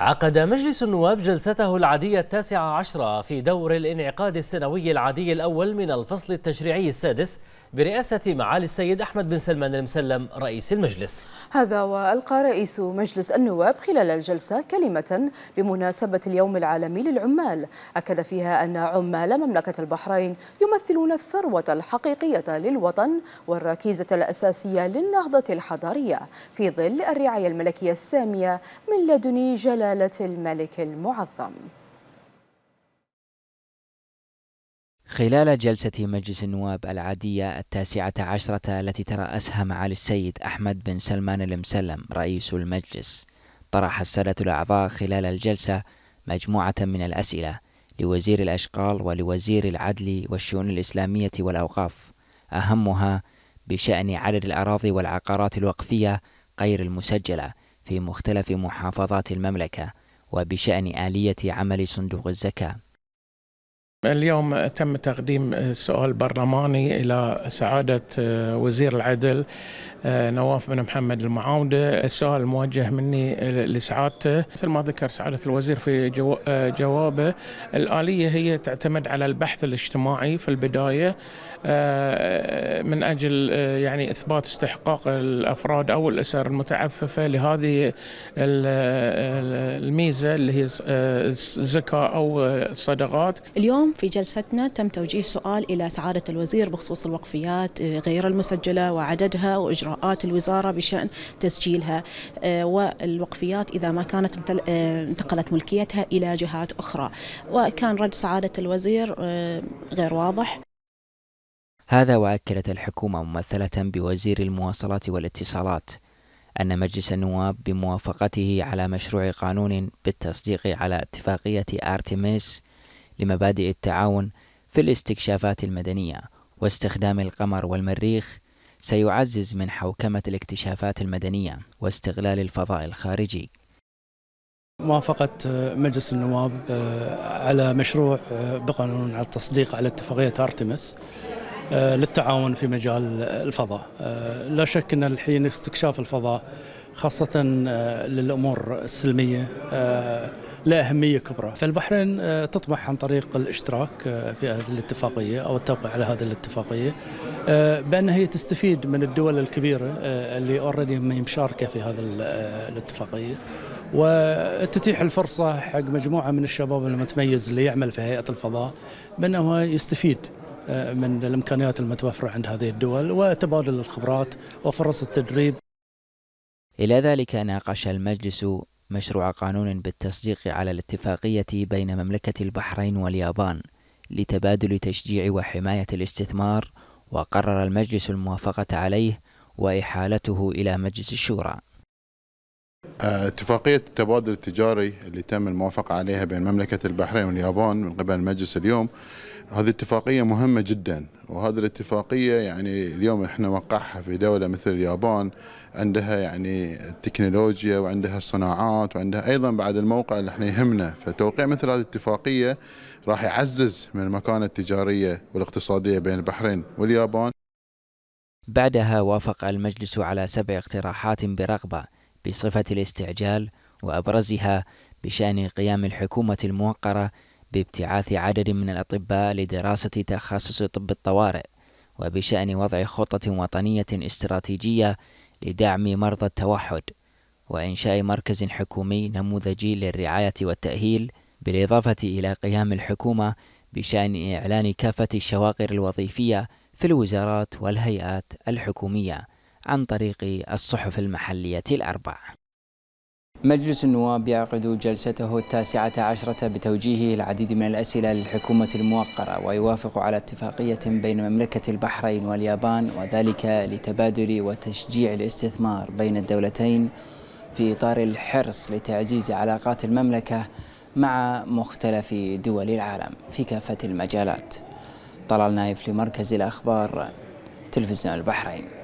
عقد مجلس النواب جلسته العادية التاسعة عشرة في دور الانعقاد السنوي العادي الأول من الفصل التشريعي السادس برئاسة معالي السيد أحمد بن سلمان المسلم رئيس المجلس هذا وألقى رئيس مجلس النواب خلال الجلسة كلمة بمناسبة اليوم العالمي للعمال أكد فيها أن عمال مملكة البحرين يمثلون الثروة الحقيقية للوطن والركيزة الأساسية للنهضة الحضارية في ظل الرعاية الملكية السامية من لدن جلال جلالة الملك المعظم خلال جلسة مجلس النواب العادية التاسعة عشرة التي ترأسها معالي السيد أحمد بن سلمان المسلم رئيس المجلس طرح السادة الأعضاء خلال الجلسة مجموعة من الأسئلة لوزير الأشغال ولوزير العدل والشؤون الإسلامية والأوقاف أهمها بشأن عدد الأراضي والعقارات الوقفية غير المسجلة في مختلف محافظات المملكة وبشأن آلية عمل صندوق الزكاة اليوم تم تقديم سؤال برلماني إلى سعادة آه، وزير العدل آه، نواف بن محمد المعاودة السؤال موجه مني لسعادته مثل ما ذكر سعادة الوزير في آه، جوابه الآلية هي تعتمد على البحث الاجتماعي في البداية من أجل يعني إثبات استحقاق الأفراد أو الأسر المتعففة لهذه الميزة اللي هي الزكاة أو الصدقات اليوم اليوم في جلستنا تم توجيه سؤال إلى سعادة الوزير بخصوص الوقفيات آه، غير المسجلة وعددها وإجراءات الوزارة بشأن تسجيلها آه، والوقفيات إذا ما كانت آه، انتقلت ملكيتها إلى جهات أخرى وكان رد سعادة الوزير غير واضح هذا وأكدت الحكومة ممثلة بوزير المواصلات والاتصالات أن مجلس النواب بموافقته على مشروع قانون بالتصديق على اتفاقية أرتميس لمبادئ التعاون في الاستكشافات المدنية واستخدام القمر والمريخ سيعزز من حوكمة الاكتشافات المدنية واستغلال الفضاء الخارجي موافقة آه، مجلس النواب آه، على مشروع آه، بقانون على التصديق على اتفاقية أرتمس آه، للتعاون في مجال الفضاء آه، لا شك أن الحين استكشاف الفضاء خاصة آه، للأمور السلمية لا أهمية كبرى فالبحرين تطمح عن طريق الاشتراك في هذه الاتفاقية أو التوقيع على هذه الاتفاقية بأن هي تستفيد من الدول الكبيرة اللي اوريدي مشاركة في هذه الاتفاقية وتتيح الفرصة حق مجموعة من الشباب المتميز اللي يعمل في هيئة الفضاء بأنه يستفيد آه، من الامكانيات المتوفره عند هذه الدول وتبادل الخبرات وفرص التدريب. الى ذلك ناقش المجلس مشروع قانون بالتصديق على الاتفاقيه بين مملكه البحرين واليابان لتبادل تشجيع وحمايه الاستثمار وقرر المجلس الموافقه عليه واحالته الى مجلس الشورى. اتفاقية التبادل التجاري اللي تم الموافقة عليها بين مملكة البحرين واليابان من قبل المجلس اليوم هذه اتفاقية مهمة جدا وهذه الاتفاقية يعني اليوم احنا وقعها في دولة مثل اليابان عندها يعني التكنولوجيا وعندها الصناعات وعندها ايضا بعد الموقع اللي احنا يهمنا فتوقيع مثل هذه الاتفاقية راح يعزز من المكانة التجارية والاقتصادية بين البحرين واليابان بعدها وافق المجلس على سبع اقتراحات برغبه بصفة الاستعجال وأبرزها بشأن قيام الحكومة الموقرة بابتعاث عدد من الأطباء لدراسة تخصص طب الطوارئ وبشأن وضع خطة وطنية استراتيجية لدعم مرضى التوحد وإنشاء مركز حكومي نموذجي للرعاية والتأهيل بالإضافة إلى قيام الحكومة بشأن إعلان كافة الشواغر الوظيفية في الوزارات والهيئات الحكومية عن طريق الصحف المحلية الأربع مجلس النواب يعقد جلسته التاسعة عشرة بتوجيهه العديد من الأسئلة للحكومة الموقرة ويوافق على اتفاقية بين مملكة البحرين واليابان وذلك لتبادل وتشجيع الاستثمار بين الدولتين في إطار الحرص لتعزيز علاقات المملكة مع مختلف دول العالم في كافة المجالات طلال نايف لمركز الأخبار تلفزيون البحرين